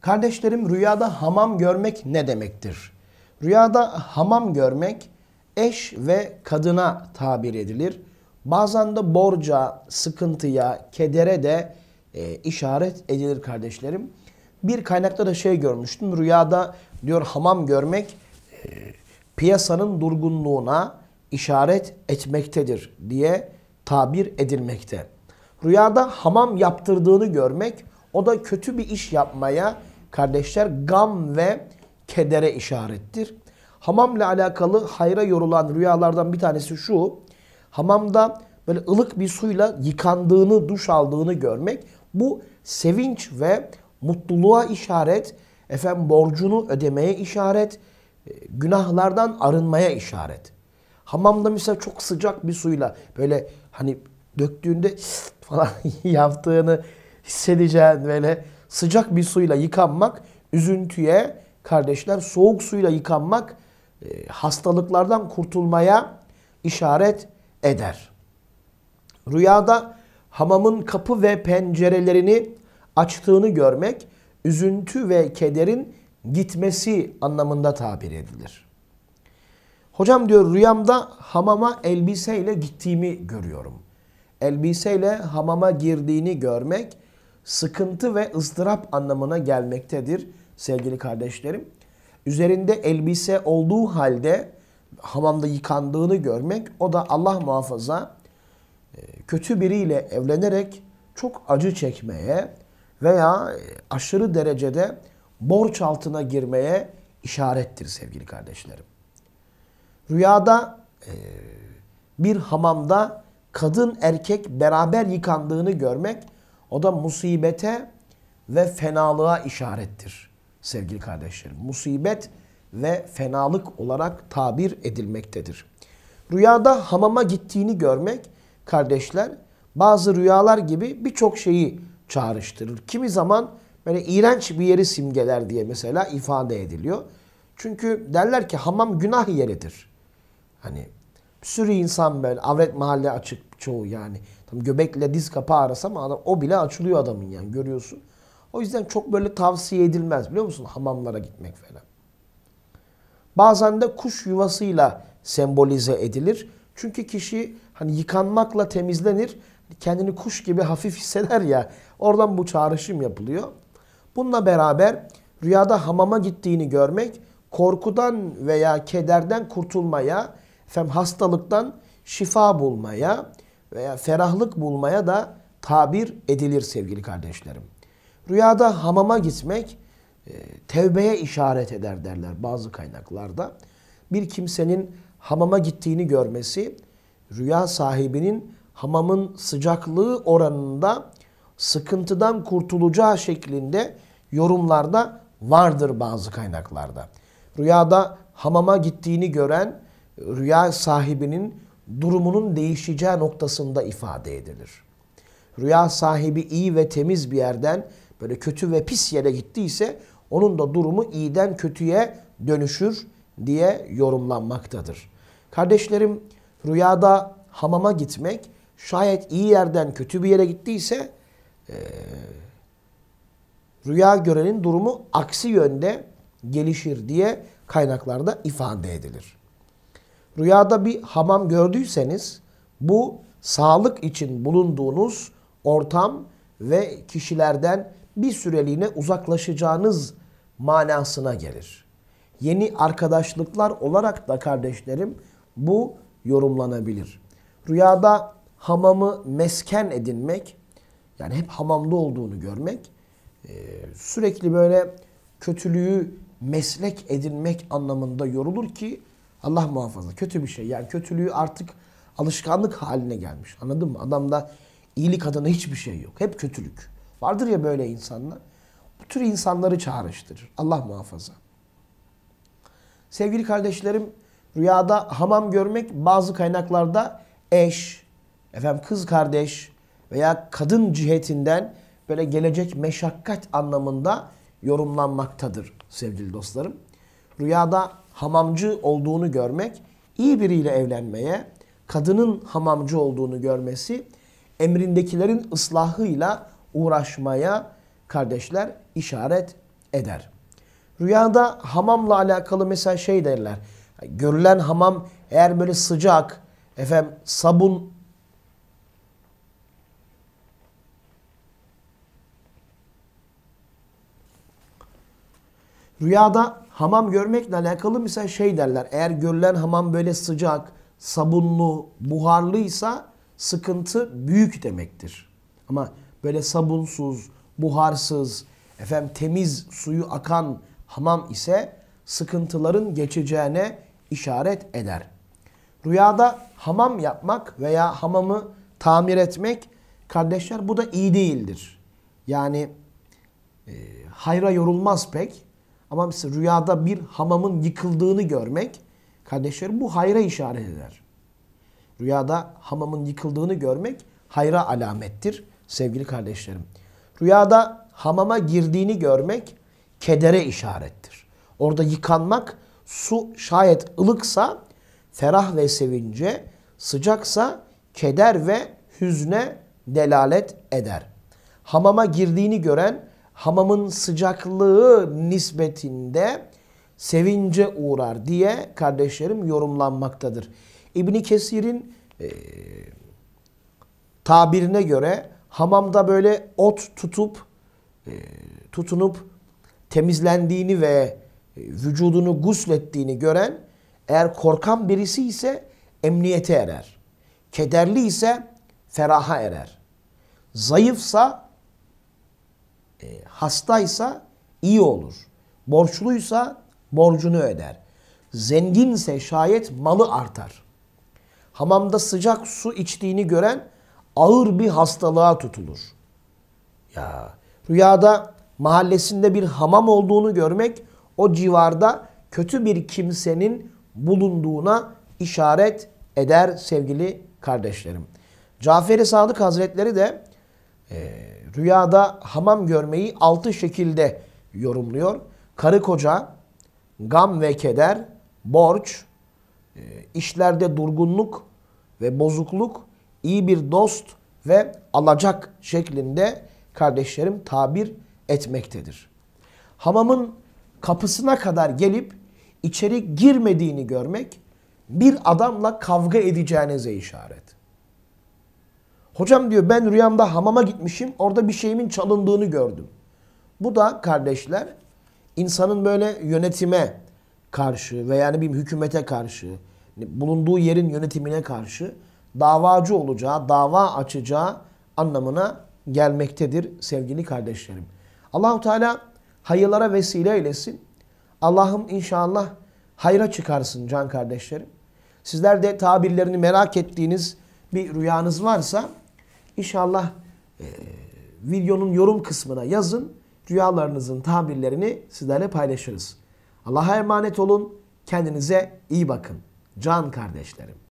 Kardeşlerim rüyada hamam görmek ne demektir? Rüyada hamam görmek eş ve kadına tabir edilir. Bazen de borca, sıkıntıya, kedere de e, işaret edilir kardeşlerim. Bir kaynakta da şey görmüştüm. Rüyada diyor hamam görmek e, piyasanın durgunluğuna işaret etmektedir diye tabir edilmekte. Rüyada hamam yaptırdığını görmek o da kötü bir iş yapmaya kardeşler gam ve kedere işarettir. Hamamla alakalı hayra yorulan rüyalardan bir tanesi şu. Hamamda böyle ılık bir suyla yıkandığını, duş aldığını görmek. Bu sevinç ve mutluluğa işaret, efendim borcunu ödemeye işaret, ee, günahlardan arınmaya işaret. Hamamda mesela çok sıcak bir suyla böyle hani döktüğünde falan yaptığını hissedeceğin böyle sıcak bir suyla yıkanmak üzüntüye, kardeşler soğuk suyla yıkanmak e, hastalıklardan kurtulmaya işaret eder. Rüyada hamamın kapı ve pencerelerini açtığını görmek üzüntü ve kederin gitmesi anlamında tabir edilir. Hocam diyor rüyamda hamama elbiseyle gittiğimi görüyorum. Elbiseyle hamama girdiğini görmek sıkıntı ve ıstırap anlamına gelmektedir sevgili kardeşlerim. Üzerinde elbise olduğu halde hamamda yıkandığını görmek o da Allah muhafaza e, kötü biriyle evlenerek çok acı çekmeye veya e, aşırı derecede borç altına girmeye işarettir sevgili kardeşlerim. Rüyada e, bir hamamda kadın erkek beraber yıkandığını görmek o da musibete ve fenalığa işarettir sevgili kardeşlerim. Musibet ve fenalık olarak tabir edilmektedir. Rüyada hamama gittiğini görmek kardeşler bazı rüyalar gibi birçok şeyi çağrıştırır. Kimi zaman böyle iğrenç bir yeri simgeler diye mesela ifade ediliyor. Çünkü derler ki hamam günah yeridir. Hani bir sürü insan böyle avret mahalle açık çoğu yani. Tam göbekle diz kapağı arasam adam, o bile açılıyor adamın yani görüyorsun. O yüzden çok böyle tavsiye edilmez biliyor musun hamamlara gitmek falan. Bazen de kuş yuvasıyla sembolize edilir. Çünkü kişi hani yıkanmakla temizlenir. Kendini kuş gibi hafif hisseder ya. Oradan bu çağrışım yapılıyor. Bununla beraber rüyada hamama gittiğini görmek korkudan veya kederden kurtulmaya, efendim hastalıktan şifa bulmaya, veya ferahlık bulmaya da tabir edilir sevgili kardeşlerim. Rüyada hamama gitmek e, tevbeye işaret eder derler bazı kaynaklarda. Bir kimsenin hamama gittiğini görmesi rüya sahibinin hamamın sıcaklığı oranında sıkıntıdan kurtulacağı şeklinde yorumlarda vardır bazı kaynaklarda. Rüyada hamama gittiğini gören rüya sahibinin durumunun değişeceği noktasında ifade edilir. Rüya sahibi iyi ve temiz bir yerden böyle kötü ve pis yere gittiyse onun da durumu iyiden kötüye dönüşür diye yorumlanmaktadır. Kardeşlerim rüyada hamama gitmek şayet iyi yerden kötü bir yere gittiyse e, rüya görenin durumu aksi yönde gelişir diye kaynaklarda ifade edilir. Rüyada bir hamam gördüyseniz bu sağlık için bulunduğunuz ortam ve kişilerden bir süreliğine uzaklaşacağınız manasına gelir. Yeni arkadaşlıklar olarak da kardeşlerim bu yorumlanabilir. Rüyada hamamı mesken edinmek, yani hep hamamda olduğunu görmek, e, sürekli böyle kötülüğü meslek edinmek anlamında yorulur ki Allah muhafaza kötü bir şey. Yani kötülüğü artık alışkanlık haline gelmiş. Anladın mı? Adamda iyilik adına hiçbir şey yok. Hep kötülük. Vardır ya böyle insanlar. Bu tür insanları çağrıştırır. Allah muhafaza. Sevgili kardeşlerim, rüyada hamam görmek bazı kaynaklarda eş, efendim kız kardeş veya kadın cihetinden böyle gelecek meşakkat anlamında yorumlanmaktadır sevgili dostlarım. Rüyada hamamcı olduğunu görmek, iyi biriyle evlenmeye, kadının hamamcı olduğunu görmesi, emrindekilerin ıslahıyla uğraşmaya kardeşler işaret eder. Rüyada hamamla alakalı mesela şey derler. Görülen hamam eğer böyle sıcak, efem sabun Rüyada hamam görmekle alakalı mesela şey derler. Eğer görülen hamam böyle sıcak, sabunlu, buharlıysa sıkıntı büyük demektir. Ama böyle sabunsuz, buharsız, efendim temiz suyu akan hamam ise sıkıntıların geçeceğine işaret eder. Rüyada hamam yapmak veya hamamı tamir etmek kardeşler bu da iyi değildir. Yani e, hayra yorulmaz pek. Ama mesela rüyada bir hamamın yıkıldığını görmek kardeşlerim bu hayra işaret eder. Rüyada hamamın yıkıldığını görmek hayra alamettir sevgili kardeşlerim. Rüyada hamama girdiğini görmek kedere işarettir. Orada yıkanmak su şayet ılıksa ferah ve sevince, sıcaksa keder ve hüzne delalet eder. Hamama girdiğini gören hamamın sıcaklığı nispetinde sevince uğrar diye kardeşlerim yorumlanmaktadır. İbni Kesir'in e, tabirine göre hamamda böyle ot tutup e, tutunup temizlendiğini ve e, vücudunu guslettiğini gören eğer korkan birisi ise emniyete erer. Kederli ise feraha erer. Zayıfsa e, hastaysa iyi olur. Borçluysa borcunu öder. Zenginse şayet malı artar. Hamamda sıcak su içtiğini gören ağır bir hastalığa tutulur. Ya rüyada mahallesinde bir hamam olduğunu görmek o civarda kötü bir kimsenin bulunduğuna işaret eder sevgili kardeşlerim. cafer Sadık Hazretleri de e, Rüyada hamam görmeyi altı şekilde yorumluyor. Karı koca, gam ve keder, borç, e, işlerde durgunluk ve bozukluk, iyi bir dost ve alacak şeklinde kardeşlerim tabir etmektedir. Hamamın kapısına kadar gelip içeri girmediğini görmek bir adamla kavga edeceğinize işaret. Hocam diyor ben rüyamda hamama gitmişim. Orada bir şeyimin çalındığını gördüm. Bu da kardeşler insanın böyle yönetime karşı veya yani bir hükümete karşı bulunduğu yerin yönetimine karşı davacı olacağı, dava açacağı anlamına gelmektedir sevgili kardeşlerim. Allahu Teala hayırlara vesile eylesin. Allah'ım inşallah hayra çıkarsın can kardeşlerim. Sizler de tabirlerini merak ettiğiniz bir rüyanız varsa İnşallah e, videonun yorum kısmına yazın. Rüyalarınızın tabirlerini sizlerle paylaşırız. Allah'a emanet olun. Kendinize iyi bakın. Can kardeşlerim.